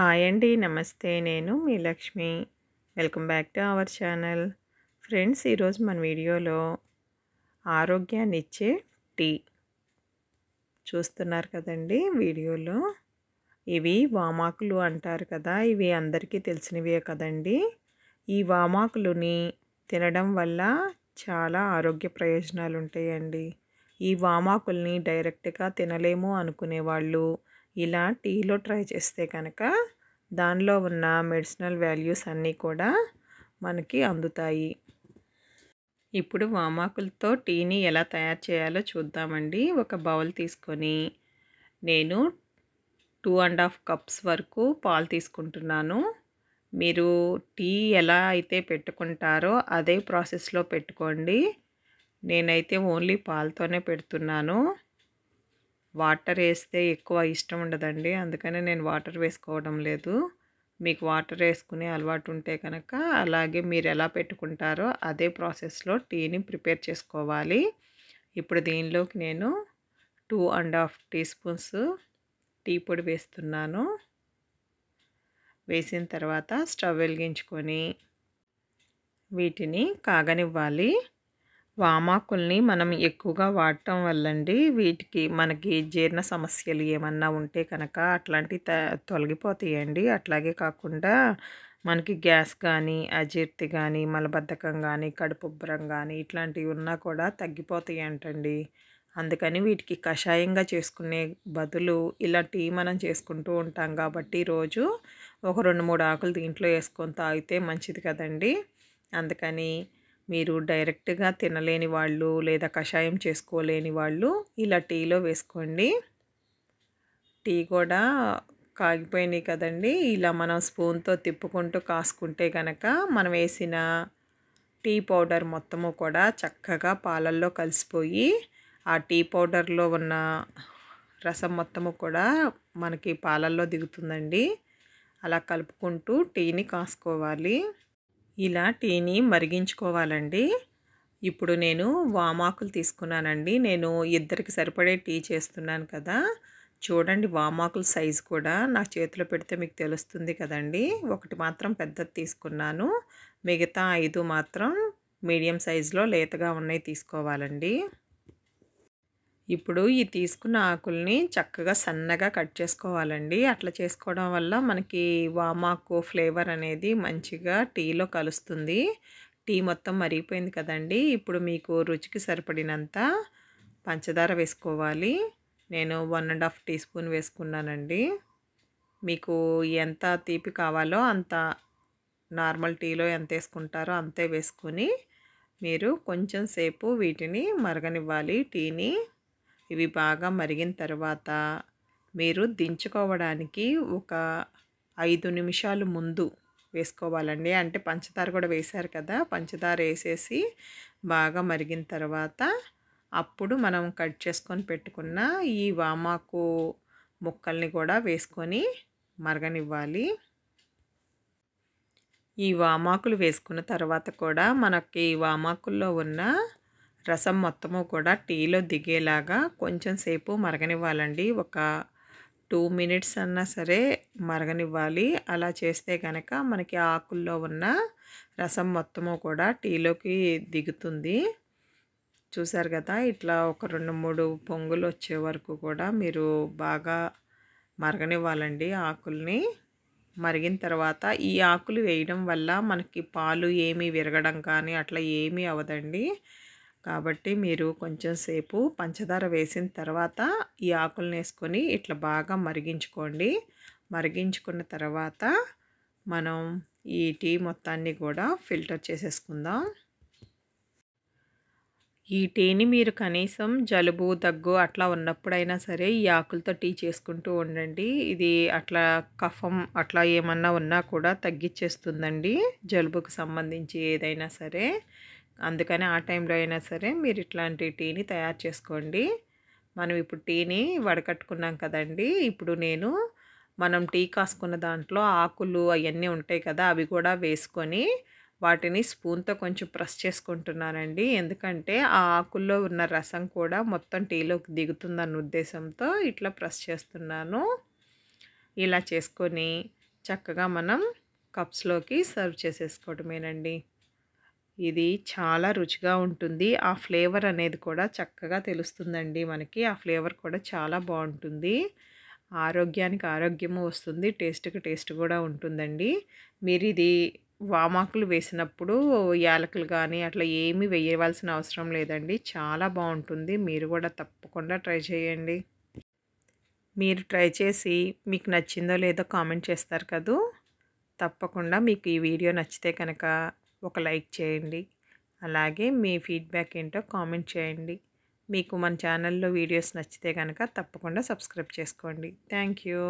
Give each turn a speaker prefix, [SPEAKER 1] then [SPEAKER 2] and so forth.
[SPEAKER 1] hi అండి నమస్తే నేను మీ Lakshmi welcome back to our channel friends ఈరోజు మన వీడియోలో ఆరోగ్యాన్ని ఇచ్చే టీ చూస్తున్నారు కదండి వీడియోలో ఇవి వామాకులు అంటారు కదా ఇవి అందరికీ తెలిసినవే కదండి ఈ వామాకులని తినడం వల్ల చాలా ఆరోగ్య ప్రయోజనాలు ఉంటాయండి ఈ వామాకుల్ని డైరెక్ట్గా తినలేము అనుకునే వాళ్ళు ఇలా టీలో ట్రై చేస్తే కనుక దానిలో ఉన్న మెడిసినల్ వాల్యూస్ అన్నీ కూడా మనకి అందుతాయి ఇప్పుడు వామాకులతో టీని ఎలా తయారు చేయాలో చూద్దామండి ఒక బౌల్ తీసుకొని నేను టూ అండ్ హాఫ్ కప్స్ వరకు పాలు తీసుకుంటున్నాను మీరు టీ ఎలా అయితే పెట్టుకుంటారో అదే ప్రాసెస్లో పెట్టుకోండి నేనైతే ఓన్లీ పాలతోనే పెడుతున్నాను వాటర్ వేస్తే ఎక్కువ ఇష్టం ఉండదండి అందుకనే నేను వాటర్ వేసుకోవడం లేదు మీకు వాటర్ వేసుకునే అలవాటు ఉంటే కనుక అలాగే మీరు ఎలా పెట్టుకుంటారో అదే ప్రాసెస్లో టీని ప్రిపేర్ చేసుకోవాలి ఇప్పుడు దీనిలోకి నేను two and half teaspoons tea పొడి వేస్తున్నాను వేసిన తర్వాత స్టవ్ వెలిగించుకొని వీటిని కాగనివ్వాలి వామాకుల్ని మనం ఎక్కువగా వాడటం వల్లండి వీటికి మనకి జీర్ణ సమస్యలు ఏమన్నా ఉంటే కనుక అట్లాంటివి త తొలగిపోతాయండి అట్లాగే కాకుండా మనకి గ్యాస్ కానీ అజీర్తి కానీ మలబద్ధకం కానీ కడుపుబ్బరం కానీ ఇట్లాంటివి ఉన్నా కూడా తగ్గిపోతాయి అంటండి అందుకని వీటికి కషాయంగా చేసుకునే బదులు ఇలా టీ మనం చేసుకుంటూ ఉంటాం కాబట్టి రోజు ఒక రెండు మూడు ఆకులు దీంట్లో వేసుకొని తాగితే మంచిది కదండి అందుకని మీరు డైరెక్ట్గా తినలేని వాళ్ళు లేదా కషాయం చేసుకోలేని వాళ్ళు ఇలా టీలో వేసుకోండి టీ కూడా కాగిపోయినాయి కదండి ఇలా మనం స్పూన్తో తిప్పుకుంటూ కాసుకుంటే కనుక మనం వేసిన టీ పౌడర్ మొత్తము కూడా చక్కగా పాలల్లో కలిసిపోయి ఆ టీ పౌడర్లో ఉన్న రసం మొత్తము కూడా మనకి పాలల్లో దిగుతుందండి అలా కలుపుకుంటూ టీని కాసుకోవాలి ఇలా టీని మరిగించుకోవాలండి ఇప్పుడు నేను వామాకులు తీసుకున్నానండి నేను ఇద్దరికి సరిపడే టీ చేస్తున్నాను కదా చూడండి వామాకుల సైజు కూడా నా చేతిలో పెడితే మీకు తెలుస్తుంది కదండి ఒకటి మాత్రం పెద్దది తీసుకున్నాను మిగతా ఐదు మాత్రం మీడియం సైజులో లేతగా ఉన్నాయి తీసుకోవాలండి ఇప్పుడు ఈ తీసుకున్న ఆకుల్ని చక్కగా సన్నగా కట్ చేసుకోవాలండి అట్లా చేసుకోవడం వల్ల మనకి వామాకు ఫ్లేవర్ అనేది మంచిగా టీలో కలుస్తుంది టీ మొత్తం మరిగిపోయింది కదండి ఇప్పుడు మీకు రుచికి సరిపడినంత పంచదార వేసుకోవాలి నేను one and half teaspoon వేసుకున్నానండి మీకు ఎంత తీపి కావాలో అంత నార్మల్ టీలో ఎంత వేసుకుంటారో అంతే వేసుకొని మీరు కొంచెం సేపు వీటిని మరగనివ్వాలి టీని ఇవి బాగా మరిగిన తర్వాత మీరు దించుకోవడానికి ఒక ఐదు నిమిషాలు ముందు వేసుకోవాలండి అంటే పంచదార కూడా వేశారు కదా పంచదార వేసేసి బాగా మరిగిన తర్వాత అప్పుడు మనం కట్ చేసుకొని పెట్టుకున్న ఈ వామాకు ముక్కల్ని కూడా వేసుకొని మరగనివ్వాలి ఈ వామాకులు వేసుకున్న తర్వాత కూడా మనకి వామాకుల్లో ఉన్న రసం మొత్తము కూడా టీలో దిగేలాగా కొంచెం సేపు మరగనివ్వాలండి ఒక టూ మినిట్స్ అన్నా సరే మరగనివ్వాలి అలా చేస్తే కనుక మనకి ఆకుల్లో ఉన్న రసం మొత్తము కూడా టీలోకి దిగుతుంది చూసారు కదా ఇట్లా ఒక రెండు మూడు పొంగులు వచ్చే వరకు కూడా మీరు బాగా మరగనివ్వాలండి ఆకుల్ని మరిగిన తర్వాత ఈ ఆకులు వేయడం వల్ల మనకి పాలు ఏమీ విరగడం కానీ అట్లా ఏమీ అవదండి కాబట్టి మీరు కొంచెం సేపు పంచదార వేసిన తర్వాత ఈ ఆకులను వేసుకొని ఇట్లా బాగా మరిగించుకోండి మరిగించుకున్న తర్వాత మనం ఈ టీ మొత్తాన్ని కూడా ఫిల్టర్ చేసేసుకుందాం ఈ టీని మీరు కనీసం జలుబు దగ్గు అట్లా ఉన్నప్పుడైనా సరే ఈ ఆకులతో టీ చేసుకుంటూ ఉండండి ఇది అట్లా కఫం అట్లా ఏమన్నా ఉన్నా కూడా తగ్గించేస్తుందండి జలుబుకు సంబంధించి ఏదైనా సరే అందుకని ఆ టైంలో అయినా సరే మీరు ఇట్లాంటి టీని తయారు చేసుకోండి మనం ఇప్పుడు టీని వడకట్టుకున్నాం కదండి ఇప్పుడు నేను మనం టీ కాసుకున్న దాంట్లో ఆకులు అవన్నీ ఉంటాయి కదా అవి కూడా వేసుకొని వాటిని స్పూన్తో కొంచెం ప్రెస్ చేసుకుంటున్నానండి ఎందుకంటే ఆ ఆకుల్లో ఉన్న రసం కూడా మొత్తం టీలోకి దిగుతుందన్న ఉద్దేశంతో ఇట్లా ప్రెస్ చేస్తున్నాను ఇలా చేసుకొని చక్కగా మనం కప్స్లోకి సర్వ్ చేసేసుకోవటమేనండి ఇది చాలా రుచిగా ఉంటుంది ఆ ఫ్లేవర్ అనేది కూడా చక్కగా తెలుస్తుందండి మనకి ఆ ఫ్లేవర్ కూడా చాలా బాగుంటుంది ఆరోగ్యానికి ఆరోగ్యము వస్తుంది టేస్ట్కి టేస్ట్ కూడా ఉంటుందండి మీరు ఇది వామాకులు వేసినప్పుడు యాలకులు కానీ అట్లా ఏమీ వేయవలసిన అవసరం లేదండి చాలా బాగుంటుంది మీరు కూడా తప్పకుండా ట్రై చేయండి మీరు ట్రై చేసి మీకు నచ్చిందో లేదో కామెంట్ చేస్తారు కదూ తప్పకుండా మీకు ఈ వీడియో నచ్చితే కనుక ఒక లైక్ చేయండి అలాగే మీ ఫీడ్బ్యాక్ ఏంటో కామెంట్ చేయండి మీకు మన ఛానల్లో వీడియోస్ నచ్చితే కనుక తప్పకుండా సబ్స్క్రైబ్ చేసుకోండి థ్యాంక్ యూ